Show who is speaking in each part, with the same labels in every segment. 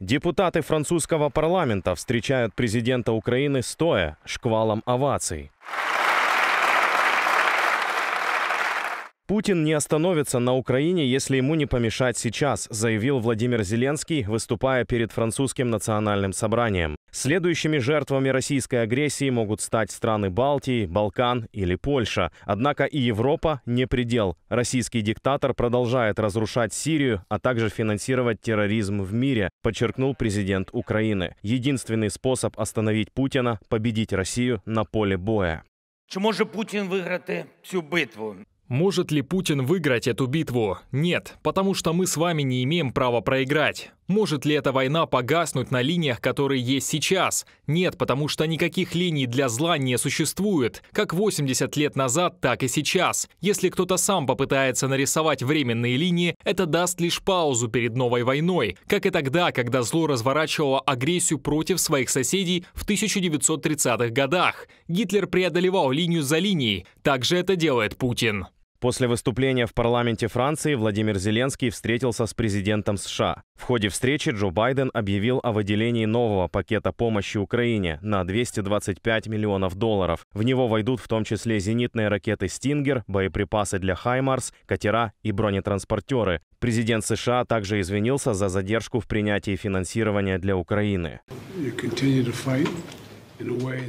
Speaker 1: Депутаты французского парламента встречают президента Украины стоя шквалом оваций. Путин не остановится на Украине, если ему не помешать сейчас, заявил Владимир Зеленский, выступая перед французским национальным собранием. Следующими жертвами российской агрессии могут стать страны Балтии, Балкан или Польша. Однако и Европа не предел. Российский диктатор продолжает разрушать Сирию, а также финансировать терроризм в мире, подчеркнул президент Украины. Единственный способ остановить Путина – победить Россию
Speaker 2: на поле боя.
Speaker 3: Чи може Путін виграти цю битву?
Speaker 2: Может ли Путин выиграть эту битву? Нет, потому что мы с вами не имеем права проиграть. Может ли эта война погаснуть на линиях, которые есть сейчас? Нет, потому что никаких линий для зла не существует, как 80 лет назад, так и сейчас. Если кто-то сам попытается нарисовать временные линии, это даст лишь паузу перед новой войной, как и тогда, когда зло разворачивало агрессию против своих соседей в 1930-х годах. Гитлер преодолевал линию за линией, так же это делает Путин. После выступления
Speaker 1: в парламенте Франции Владимир Зеленский встретился с президентом США. В ходе встречи Джо Байден объявил о выделении нового пакета помощи Украине на 225 миллионов долларов. В него войдут в том числе зенитные ракеты «Стингер», боеприпасы для «Хаймарс», катера и бронетранспортеры. Президент США также извинился за задержку в принятии финансирования для Украины.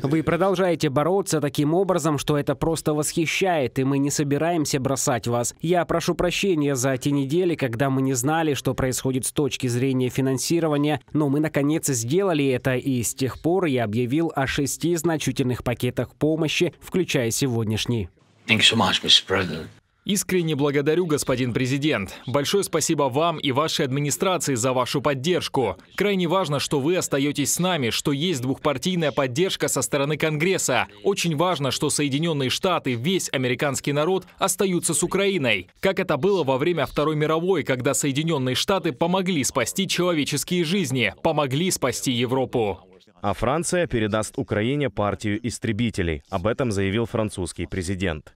Speaker 3: Вы продолжаете бороться таким образом, что это просто восхищает, и мы не собираемся бросать вас. Я прошу прощения за те недели, когда мы не знали, что происходит с точки зрения финансирования, но мы наконец сделали это, и с тех пор я объявил о шести значительных пакетах помощи, включая сегодняшний. Thank you so much, Mr. President. Искренне
Speaker 2: благодарю, господин президент. Большое спасибо вам и вашей администрации за вашу поддержку. Крайне важно, что вы остаетесь с нами, что есть двухпартийная поддержка со стороны Конгресса. Очень важно, что Соединенные Штаты, весь американский народ остаются с Украиной. Как это было во время Второй мировой, когда Соединенные Штаты помогли спасти человеческие жизни, помогли спасти Европу. А Франция передаст Украине партию
Speaker 1: истребителей. Об этом заявил французский президент.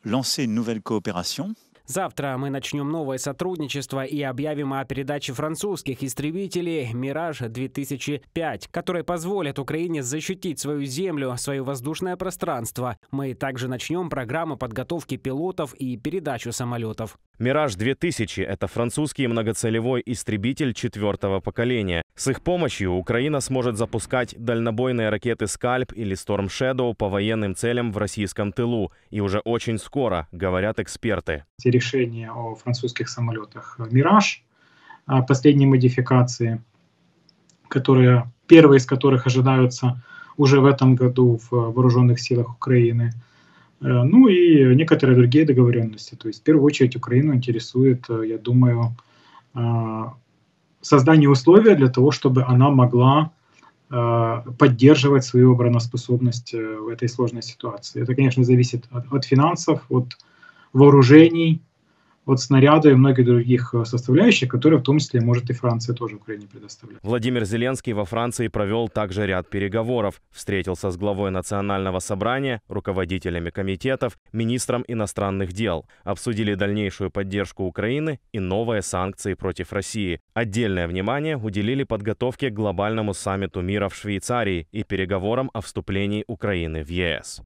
Speaker 3: Завтра мы начнем новое сотрудничество и объявим о передаче французских истребителей «Мираж-2005», которые позволят Украине защитить свою землю, свое воздушное пространство. Мы также начнем программу подготовки пилотов и передачу самолетов.
Speaker 1: «Мираж-2000» — это французский многоцелевой истребитель четвертого поколения. С их помощью Украина сможет запускать дальнобойные ракеты «Скальп» или «Сторм Shadow по военным целям в российском тылу. И уже очень скоро, говорят эксперты.
Speaker 4: Решение о французских самолетах «Мираж» а, последней модификации, которые, первые из которых ожидаются уже в этом году в э, вооруженных силах Украины – Э, ну и некоторые другие договоренности. То есть в первую очередь Украину интересует, э, я думаю, э, создание условий для того, чтобы она могла поддерживать свою обороноспособность в этой сложной ситуации. Это, конечно, зависит от, от финансов, от вооружений, от снаряда и многих других э, составляющих, которые в том числе может и Франция тоже Украине
Speaker 1: предоставлять. Владимир Зеленский во Франции провел также ряд переговоров. Встретился с главой национального собрания, руководителями комитетов, министром иностранных дел. Обсудили дальнейшую поддержку Украины и новые санкции против России. Отдельное внимание уделили подготовке к глобальному саммиту мира в Швейцарии и переговорам о вступлении Украины в ЕС.